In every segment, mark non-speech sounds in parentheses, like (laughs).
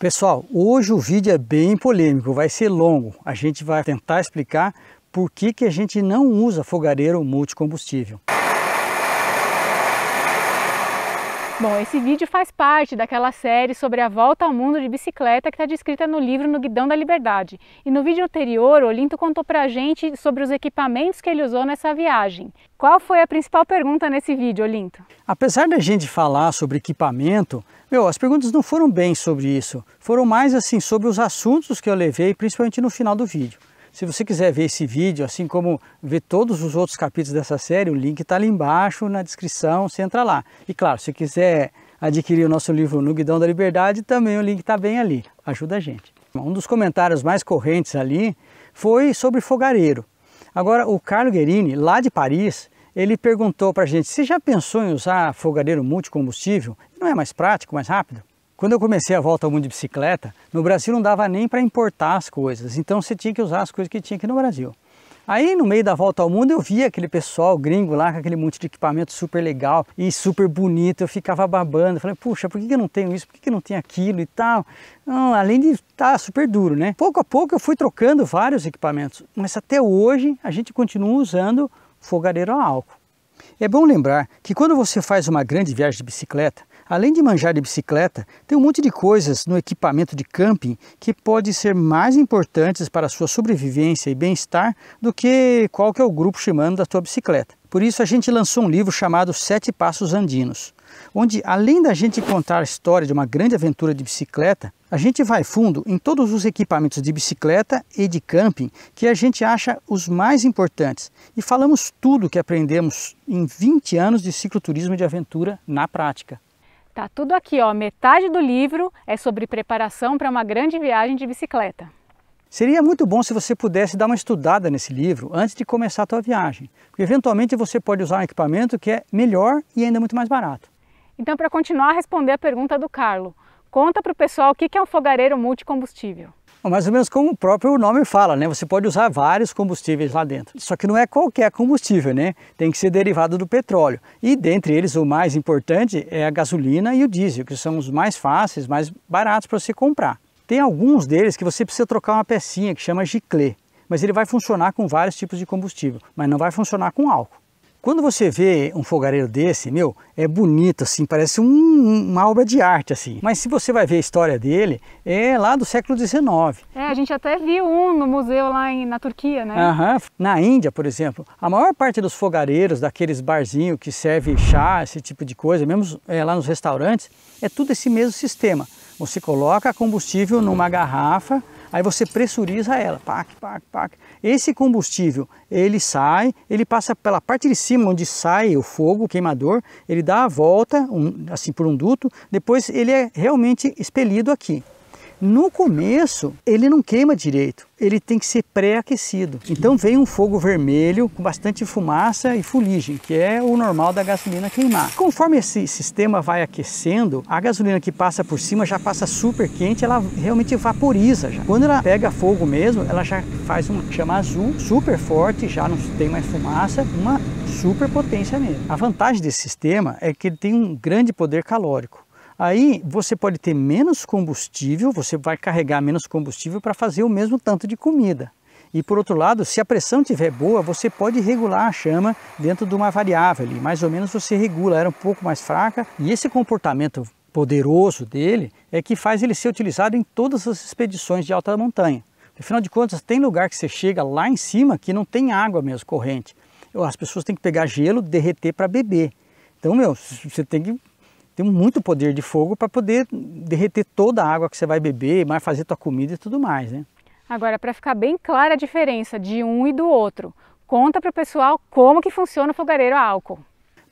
Pessoal, hoje o vídeo é bem polêmico, vai ser longo. A gente vai tentar explicar por que, que a gente não usa fogareiro multicombustível. Bom, esse vídeo faz parte daquela série sobre a volta ao mundo de bicicleta que está descrita no livro No Guidão da Liberdade. E no vídeo anterior, Olinto contou pra gente sobre os equipamentos que ele usou nessa viagem. Qual foi a principal pergunta nesse vídeo, Olinto? Apesar da gente falar sobre equipamento, meu, as perguntas não foram bem sobre isso, foram mais assim sobre os assuntos que eu levei, principalmente no final do vídeo. Se você quiser ver esse vídeo, assim como ver todos os outros capítulos dessa série, o link está ali embaixo na descrição, você entra lá. E claro, se quiser adquirir o nosso livro No Guidão da Liberdade, também o link está bem ali, ajuda a gente. Um dos comentários mais correntes ali foi sobre fogareiro. Agora, o Carlo Guerini, lá de Paris, ele perguntou para a gente, você já pensou em usar fogareiro multicombustível? não é mais prático, mais rápido? Quando eu comecei a volta ao mundo de bicicleta, no Brasil não dava nem para importar as coisas, então você tinha que usar as coisas que tinha aqui no Brasil. Aí no meio da volta ao mundo eu via aquele pessoal gringo lá com aquele monte de equipamento super legal e super bonito, eu ficava babando, falei, puxa, por que eu não tenho isso, por que eu não tenho aquilo e tal? Não, além de estar tá super duro, né? Pouco a pouco eu fui trocando vários equipamentos, mas até hoje a gente continua usando fogareiro a álcool. É bom lembrar que quando você faz uma grande viagem de bicicleta, Além de manjar de bicicleta, tem um monte de coisas no equipamento de camping que podem ser mais importantes para a sua sobrevivência e bem-estar do que qual que é o grupo chamando da sua bicicleta. Por isso a gente lançou um livro chamado Sete Passos Andinos, onde além da gente contar a história de uma grande aventura de bicicleta, a gente vai fundo em todos os equipamentos de bicicleta e de camping que a gente acha os mais importantes e falamos tudo que aprendemos em 20 anos de cicloturismo de aventura na prática. Tá tudo aqui, ó. Metade do livro é sobre preparação para uma grande viagem de bicicleta. Seria muito bom se você pudesse dar uma estudada nesse livro antes de começar a sua viagem, porque eventualmente você pode usar um equipamento que é melhor e ainda muito mais barato. Então, para continuar a responder a pergunta do Carlo, conta para o pessoal o que é um fogareiro multicombustível. Mais ou menos como o próprio nome fala, né? Você pode usar vários combustíveis lá dentro. Só que não é qualquer combustível, né? Tem que ser derivado do petróleo. E dentre eles, o mais importante é a gasolina e o diesel, que são os mais fáceis, mais baratos para você comprar. Tem alguns deles que você precisa trocar uma pecinha que chama giclê, mas ele vai funcionar com vários tipos de combustível, mas não vai funcionar com álcool. Quando você vê um fogareiro desse, meu, é bonito assim, parece um, uma obra de arte assim. Mas se você vai ver a história dele, é lá do século XIX. É, a gente até viu um no museu lá em, na Turquia, né? Uhum. Na Índia, por exemplo, a maior parte dos fogareiros, daqueles barzinhos que servem chá, esse tipo de coisa, mesmo é, lá nos restaurantes, é tudo esse mesmo sistema. Você coloca combustível numa garrafa, aí você pressuriza ela, pac, pac, pac. Esse combustível, ele sai, ele passa pela parte de cima onde sai o fogo, o queimador, ele dá a volta, um, assim por um duto, depois ele é realmente expelido aqui. No começo, ele não queima direito, ele tem que ser pré-aquecido. Então vem um fogo vermelho com bastante fumaça e fuligem, que é o normal da gasolina queimar. Conforme esse sistema vai aquecendo, a gasolina que passa por cima já passa super quente, ela realmente vaporiza já. Quando ela pega fogo mesmo, ela já faz uma chama azul super forte, já não tem mais fumaça, uma super potência mesmo. A vantagem desse sistema é que ele tem um grande poder calórico. Aí você pode ter menos combustível, você vai carregar menos combustível para fazer o mesmo tanto de comida. E por outro lado, se a pressão estiver boa, você pode regular a chama dentro de uma variável ali, mais ou menos você regula, era um pouco mais fraca, e esse comportamento poderoso dele é que faz ele ser utilizado em todas as expedições de alta montanha. Afinal de contas, tem lugar que você chega lá em cima que não tem água mesmo corrente. As pessoas têm que pegar gelo, derreter para beber. Então, meu, você tem que tem muito poder de fogo para poder derreter toda a água que você vai beber, mais fazer tua comida e tudo mais, né? Agora, para ficar bem clara a diferença de um e do outro, conta para o pessoal como que funciona o fogareiro a álcool.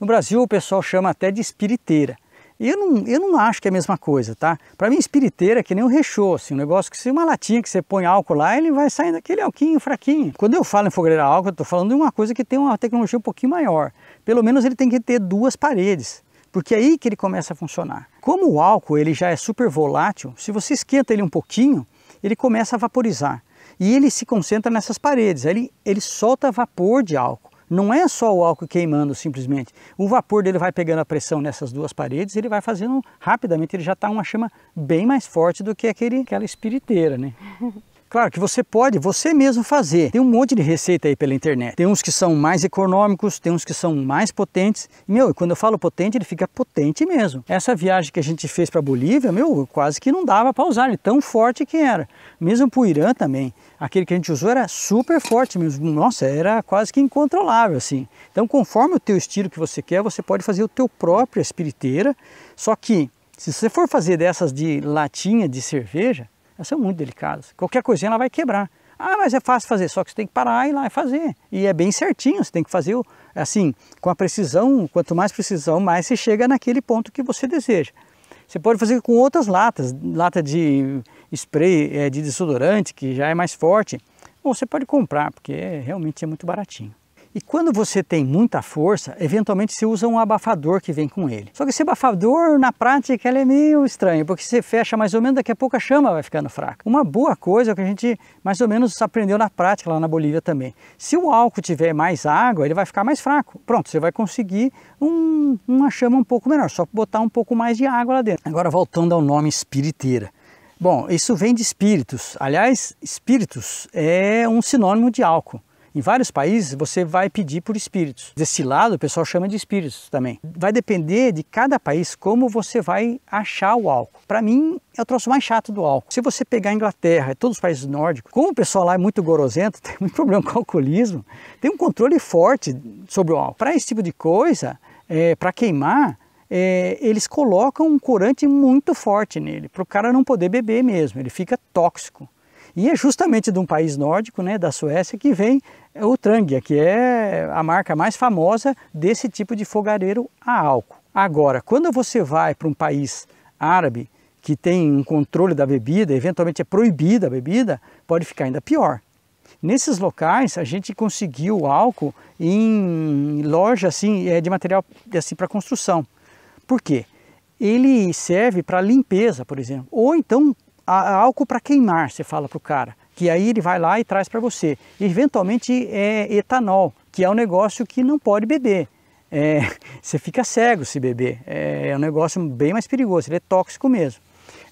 No Brasil, o pessoal chama até de espiriteira. Eu não, eu não acho que é a mesma coisa, tá? Para mim, espiriteira é que nem um rechô, assim, um negócio que se uma latinha que você põe álcool lá, ele vai saindo aquele alquinho fraquinho. Quando eu falo em fogueira álcool, eu estou falando de uma coisa que tem uma tecnologia um pouquinho maior. Pelo menos ele tem que ter duas paredes porque é aí que ele começa a funcionar. Como o álcool ele já é super volátil, se você esquenta ele um pouquinho, ele começa a vaporizar e ele se concentra nessas paredes, ele, ele solta vapor de álcool. Não é só o álcool queimando simplesmente. O vapor dele vai pegando a pressão nessas duas paredes, ele vai fazendo rapidamente, ele já está uma chama bem mais forte do que aquele, aquela espiriteira, né? (laughs) Claro que você pode você mesmo fazer. Tem um monte de receita aí pela internet. Tem uns que são mais econômicos, tem uns que são mais potentes. Meu, quando eu falo potente, ele fica potente mesmo. Essa viagem que a gente fez para Bolívia, meu, quase que não dava para usar, ele tão forte que era. Mesmo para o Irã também. Aquele que a gente usou era super forte mesmo. Nossa, era quase que incontrolável assim. Então, conforme o teu estilo que você quer, você pode fazer o teu próprio espiriteira. Só que se você for fazer dessas de latinha de cerveja, elas são muito delicadas. Qualquer coisinha ela vai quebrar. Ah, mas é fácil fazer, só que você tem que parar e ir lá e fazer. E é bem certinho, você tem que fazer assim, com a precisão, quanto mais precisão, mais você chega naquele ponto que você deseja. Você pode fazer com outras latas, lata de spray, eh, de desodorante, que já é mais forte, ou você pode comprar, porque é, realmente é muito baratinho. E quando você tem muita força, eventualmente se usa um abafador que vem com ele. Só que esse abafador, na prática, ele é meio estranho, porque você fecha mais ou menos, daqui a pouco a chama vai ficando fraca. Uma boa coisa é que a gente mais ou menos aprendeu na prática lá na Bolívia também. Se o álcool tiver mais água, ele vai ficar mais fraco. Pronto, você vai conseguir um, uma chama um pouco menor, só botar um pouco mais de água lá dentro. Agora voltando ao nome espiriteira. Bom, isso vem de espíritos. Aliás, espíritos é um sinônimo de álcool. Em vários países você vai pedir por espíritos. Desse lado o pessoal chama de espíritos também. Vai depender de cada país como você vai achar o álcool. Para mim é o troço mais chato do álcool. Se você pegar a Inglaterra e todos os países nórdicos, como o pessoal lá é muito gorosento, (laughs) tem muito problema com o alcoolismo, tem um controle forte sobre o álcool. Para esse tipo de coisa, é, para queimar, é, eles colocam um corante muito forte nele, para o cara não poder beber mesmo, ele fica tóxico. E é justamente de um país nórdico, né, da Suécia, que vem é, o Trangia, que é a marca mais famosa desse tipo de fogareiro a álcool. Agora, quando você vai para um país árabe que tem um controle da bebida, eventualmente é proibida a bebida, pode ficar ainda pior. Nesses locais a gente conseguiu álcool em loja assim é, de material assim para construção. Por quê? Ele serve para limpeza, por exemplo, ou então álcool para queimar, você fala para o cara, que aí ele vai lá e traz para você. eventualmente é etanol, que é um negócio que não pode beber. É, (laughs) você fica cego se beber. É, é um negócio bem mais perigoso, ele é tóxico mesmo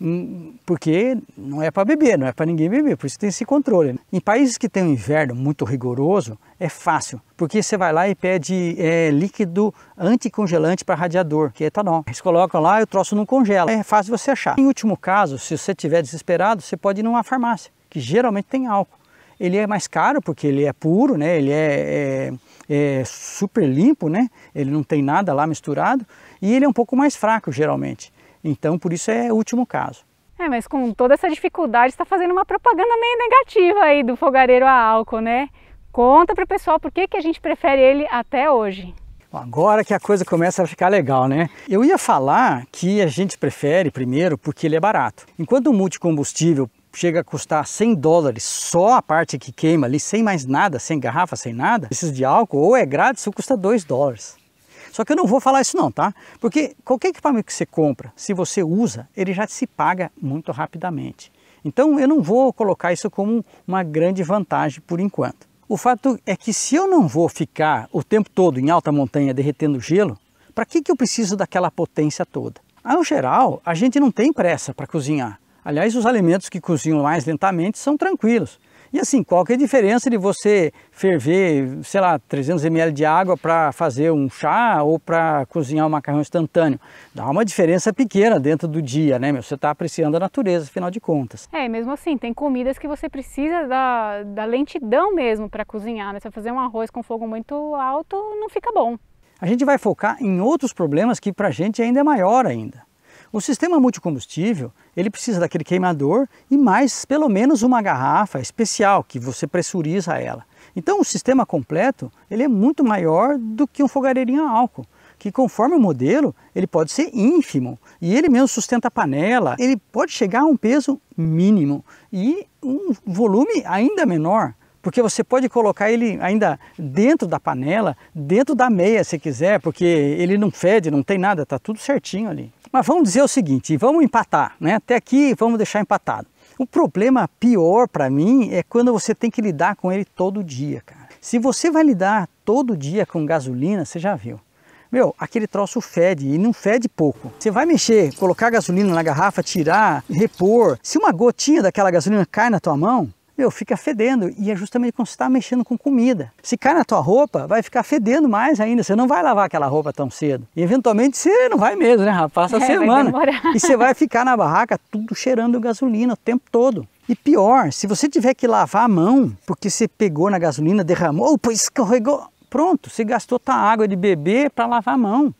hum, porque não é para beber, não é para ninguém beber, por isso tem esse controle. Né? Em países que têm um inverno muito rigoroso, é fácil, porque você vai lá e pede é, líquido anticongelante para radiador, que é etanol. Eles colocam lá e o troço não congela. É fácil você achar. Em último caso, se você estiver desesperado, você pode ir numa farmácia, que geralmente tem álcool. Ele é mais caro porque ele é puro, né? ele é, é, é super limpo, né? ele não tem nada lá misturado e ele é um pouco mais fraco geralmente. Então, por isso é último caso. É, mas com toda essa dificuldade, está fazendo uma propaganda meio negativa aí do fogareiro a álcool, né? Conta para o pessoal por que, que a gente prefere ele até hoje. Agora que a coisa começa a ficar legal, né? Eu ia falar que a gente prefere primeiro porque ele é barato. Enquanto o multicombustível chega a custar 100 dólares só a parte que queima ali, sem mais nada, sem garrafa, sem nada, esses de álcool, ou é grátis ou custa 2 dólares. Só que eu não vou falar isso não, tá? Porque qualquer equipamento que você compra, se você usa, ele já se paga muito rapidamente. Então eu não vou colocar isso como uma grande vantagem por enquanto. O fato é que se eu não vou ficar o tempo todo em alta montanha derretendo gelo, para que, que eu preciso daquela potência toda? no geral, a gente não tem pressa para cozinhar. Aliás, os alimentos que cozinham mais lentamente são tranquilos. E assim, qual que é a diferença de você ferver, sei lá, 300 ml de água para fazer um chá ou para cozinhar um macarrão instantâneo? Dá uma diferença pequena dentro do dia, né? Meu? Você está apreciando a natureza, afinal de contas. É, mesmo assim, tem comidas que você precisa da, da lentidão mesmo para cozinhar, né? Se você fazer um arroz com fogo muito alto, não fica bom. A gente vai focar em outros problemas que para a gente ainda é maior ainda. O sistema multicombustível, ele precisa daquele queimador e mais pelo menos uma garrafa especial que você pressuriza ela. Então o sistema completo, ele é muito maior do que um fogareirinho a álcool, que conforme o modelo, ele pode ser ínfimo e ele mesmo sustenta a panela, ele pode chegar a um peso mínimo e um volume ainda menor porque você pode colocar ele ainda dentro da panela, dentro da meia se quiser, porque ele não fede, não tem nada, está tudo certinho ali. Mas vamos dizer o seguinte, vamos empatar, né? Até aqui vamos deixar empatado. O problema pior para mim é quando você tem que lidar com ele todo dia, cara. Se você vai lidar todo dia com gasolina, você já viu. Meu, aquele troço fede e não fede pouco. Você vai mexer, colocar gasolina na garrafa, tirar, repor. Se uma gotinha daquela gasolina cai na tua mão, meu, fica fedendo. E é justamente quando você está mexendo com comida. Se cai na tua roupa, vai ficar fedendo mais ainda. Você não vai lavar aquela roupa tão cedo. E eventualmente você não vai mesmo, né, rapaz? Passa (laughs) é, a semana. E você vai ficar na barraca tudo cheirando gasolina o tempo todo. E pior, se você tiver que lavar a mão, porque você pegou na gasolina, derramou, pois escorregou, pronto, você gastou tua água de beber para lavar a mão.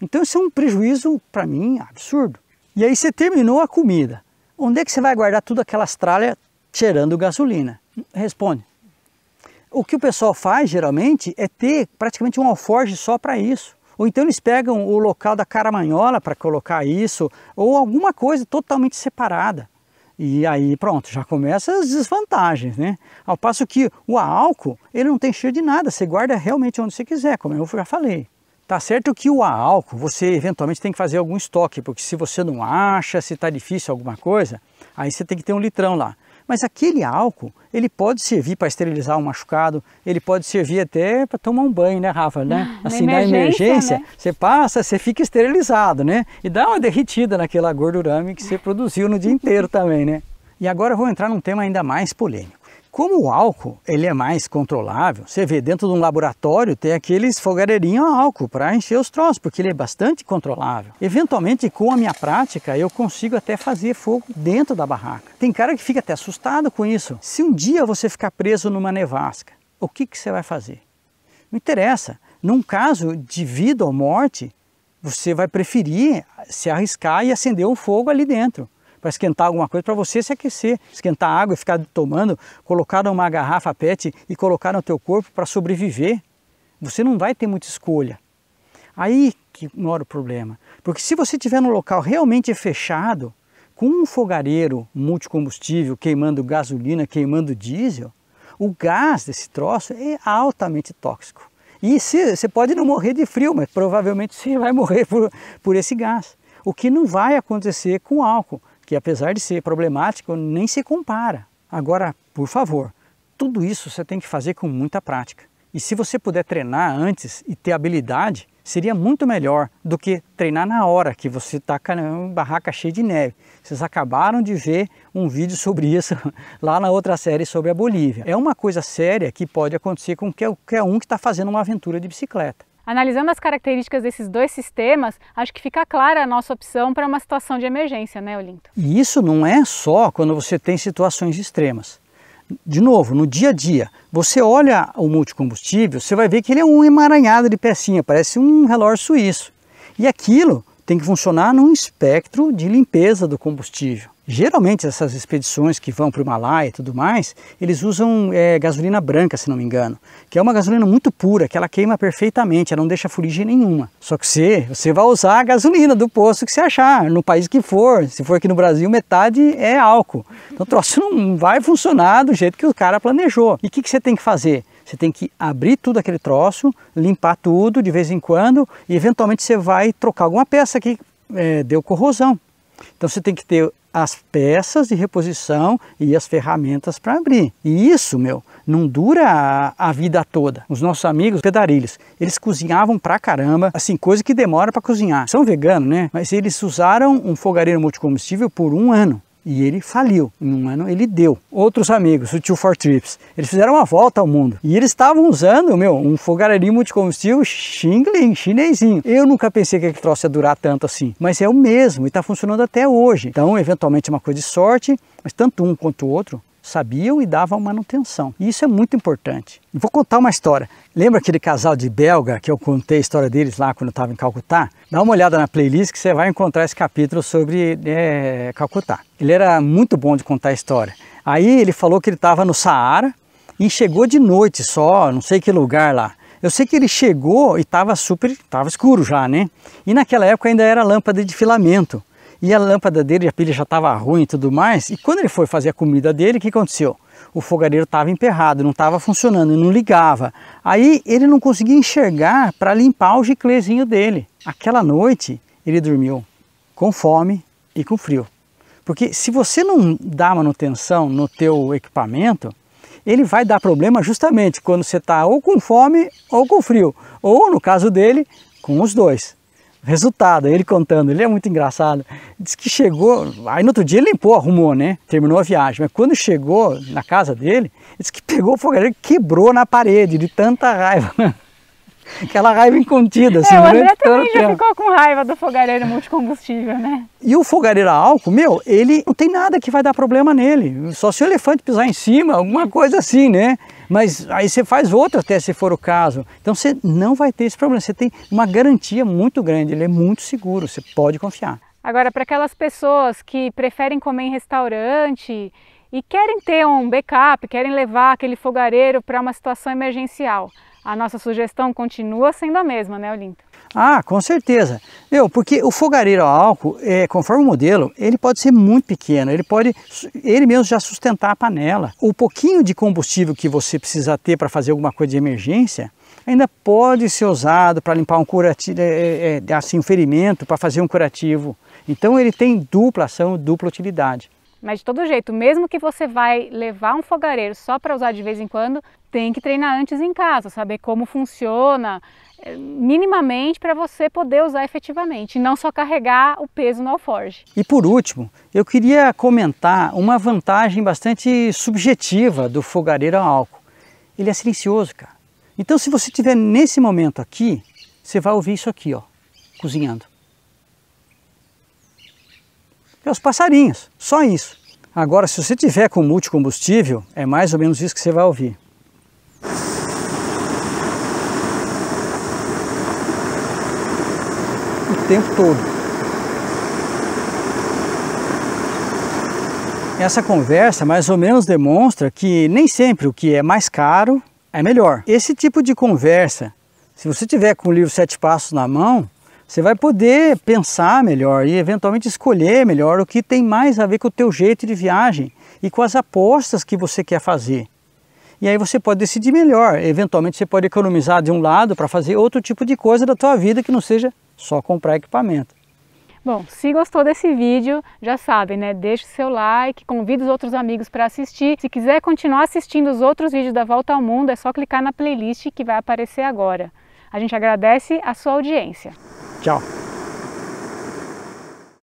Então isso é um prejuízo, para mim, absurdo. E aí você terminou a comida. Onde é que você vai guardar tudo aquelas tralhas Cheirando gasolina. Responde. O que o pessoal faz geralmente é ter praticamente um alforge só para isso. Ou então eles pegam o local da caramanhola para colocar isso, ou alguma coisa totalmente separada. E aí pronto, já começa as desvantagens, né? Ao passo que o álcool, ele não tem cheiro de nada, você guarda realmente onde você quiser, como eu já falei. Tá certo que o álcool, você eventualmente tem que fazer algum estoque, porque se você não acha, se está difícil alguma coisa, aí você tem que ter um litrão lá. Mas aquele álcool, ele pode servir para esterilizar um machucado, ele pode servir até para tomar um banho, né, Rafa? Né? assim, na emergência, emergência né? você passa, você fica esterilizado, né? E dá uma derretida naquela gordurame que você produziu no dia inteiro também, né? E agora eu vou entrar num tema ainda mais polêmico. Como o álcool ele é mais controlável, você vê dentro de um laboratório tem aqueles fogareirinhos a álcool para encher os troços, porque ele é bastante controlável. Eventualmente, com a minha prática, eu consigo até fazer fogo dentro da barraca. Tem cara que fica até assustado com isso. Se um dia você ficar preso numa nevasca, o que, que você vai fazer? Não interessa. Num caso de vida ou morte, você vai preferir se arriscar e acender um fogo ali dentro para esquentar alguma coisa, para você se aquecer, esquentar água e ficar tomando, colocar numa garrafa PET e colocar no teu corpo para sobreviver. Você não vai ter muita escolha. Aí que mora o problema. Porque se você estiver num local realmente fechado, com um fogareiro multicombustível queimando gasolina, queimando diesel, o gás desse troço é altamente tóxico. E se, você pode não morrer de frio, mas provavelmente você vai morrer por, por esse gás. O que não vai acontecer com álcool que apesar de ser problemático, nem se compara. Agora, por favor, tudo isso você tem que fazer com muita prática. E se você puder treinar antes e ter habilidade, seria muito melhor do que treinar na hora que você está com a barraca cheia de neve. Vocês acabaram de ver um vídeo sobre isso (laughs) lá na outra série sobre a Bolívia. É uma coisa séria que pode acontecer com qualquer um que está fazendo uma aventura de bicicleta. Analisando as características desses dois sistemas, acho que fica clara a nossa opção para uma situação de emergência, né, Olinto? E isso não é só quando você tem situações extremas. De novo, no dia a dia, você olha o multicombustível, você vai ver que ele é um emaranhado de pecinha, parece um relógio suíço. E aquilo tem que funcionar num espectro de limpeza do combustível. Geralmente essas expedições que vão para o Himalaia e tudo mais, eles usam é, gasolina branca, se não me engano, que é uma gasolina muito pura, que ela queima perfeitamente, ela não deixa fuligem nenhuma. Só que você, você vai usar a gasolina do poço que você achar, no país que for. Se for aqui no Brasil, metade é álcool. Então o troço não vai funcionar do jeito que o cara planejou. E o que, que você tem que fazer? Você tem que abrir tudo aquele troço, limpar tudo de vez em quando e eventualmente você vai trocar alguma peça que é, deu corrosão. Então você tem que ter as peças de reposição e as ferramentas para abrir. E isso, meu, não dura a, a vida toda. Os nossos amigos pedarilhos, eles cozinhavam pra caramba, assim, coisa que demora para cozinhar. São veganos, né? Mas eles usaram um fogareiro multicombustível por um ano e ele faliu. Em um ano ele deu. Outros amigos, o Two for Trips, eles fizeram uma volta ao mundo e eles estavam usando, meu, um fogareirinho multicombustível Xingling, chinesinho. Eu nunca pensei que aquele troço ia durar tanto assim, mas é o mesmo e está funcionando até hoje. Então, eventualmente é uma coisa de sorte, mas tanto um quanto o outro sabiam e davam manutenção. E isso é muito importante. vou contar uma história. Lembra aquele casal de belga que eu contei a história deles lá quando eu estava em Calcutá? Dá uma olhada na playlist que você vai encontrar esse capítulo sobre é, Calcutá. Ele era muito bom de contar a história. Aí ele falou que ele estava no Saara e chegou de noite só, não sei que lugar lá. Eu sei que ele chegou e estava super, estava escuro já, né? E naquela época ainda era lâmpada de filamento. E a lâmpada dele, a pilha já estava ruim e tudo mais. E quando ele foi fazer a comida dele, o que aconteceu? O fogareiro estava emperrado, não estava funcionando, não ligava. Aí ele não conseguia enxergar para limpar o giclezinho dele. Aquela noite ele dormiu com fome e com frio. Porque se você não dá manutenção no teu equipamento, ele vai dar problema justamente quando você está ou com fome ou com frio, ou no caso dele, com os dois. Resultado, ele contando, ele é muito engraçado. Diz que chegou, aí no outro dia ele limpou, arrumou, né? Terminou a viagem. Mas quando chegou na casa dele, diz que pegou o fogareiro e quebrou na parede de tanta raiva. (laughs) (laughs) Aquela raiva incontida, assim. É, o André também já ficou com raiva do fogareiro multicombustível, né? E o fogareiro a álcool, meu, ele não tem nada que vai dar problema nele. Só se o elefante pisar em cima, alguma coisa assim, né? Mas aí você faz outro até se for o caso. Então você não vai ter esse problema. Você tem uma garantia muito grande, ele é muito seguro, você pode confiar. Agora, para aquelas pessoas que preferem comer em restaurante e querem ter um backup, querem levar aquele fogareiro para uma situação emergencial, a nossa sugestão continua sendo a mesma, né, Olinto? Ah, com certeza. Meu, porque o fogareiro a álcool, é, conforme o modelo, ele pode ser muito pequeno, ele pode ele mesmo já sustentar a panela. O pouquinho de combustível que você precisa ter para fazer alguma coisa de emergência, ainda pode ser usado para limpar um curativo, é, é, é, assim, um ferimento, para fazer um curativo. Então ele tem dupla ação, dupla utilidade. Mas de todo jeito, mesmo que você vai levar um fogareiro só para usar de vez em quando, tem que treinar antes em casa, saber como funciona eh, minimamente para você poder usar efetivamente, e não só carregar o peso no alforge. E por último, eu queria comentar uma vantagem bastante subjetiva do fogareiro a álcool. Ele é silencioso, cara. Então se você estiver nesse momento aqui, você vai ouvir isso aqui, ó, cozinhando os passarinhos, só isso. Agora, se você tiver com multicombustível, é mais ou menos isso que você vai ouvir. O tempo todo. Essa conversa mais ou menos demonstra que nem sempre o que é mais caro é melhor. Esse tipo de conversa, se você tiver com o livro Sete Passos na mão, você vai poder pensar melhor e eventualmente escolher melhor o que tem mais a ver com o teu jeito de viagem e com as apostas que você quer fazer. E aí você pode decidir melhor. Eventualmente você pode economizar de um lado para fazer outro tipo de coisa da tua vida que não seja só comprar equipamento. Bom, se gostou desse vídeo, já sabe, né? Deixe seu like, convida os outros amigos para assistir. Se quiser continuar assistindo os outros vídeos da Volta ao Mundo, é só clicar na playlist que vai aparecer agora. A gente agradece a sua audiência. Tchau.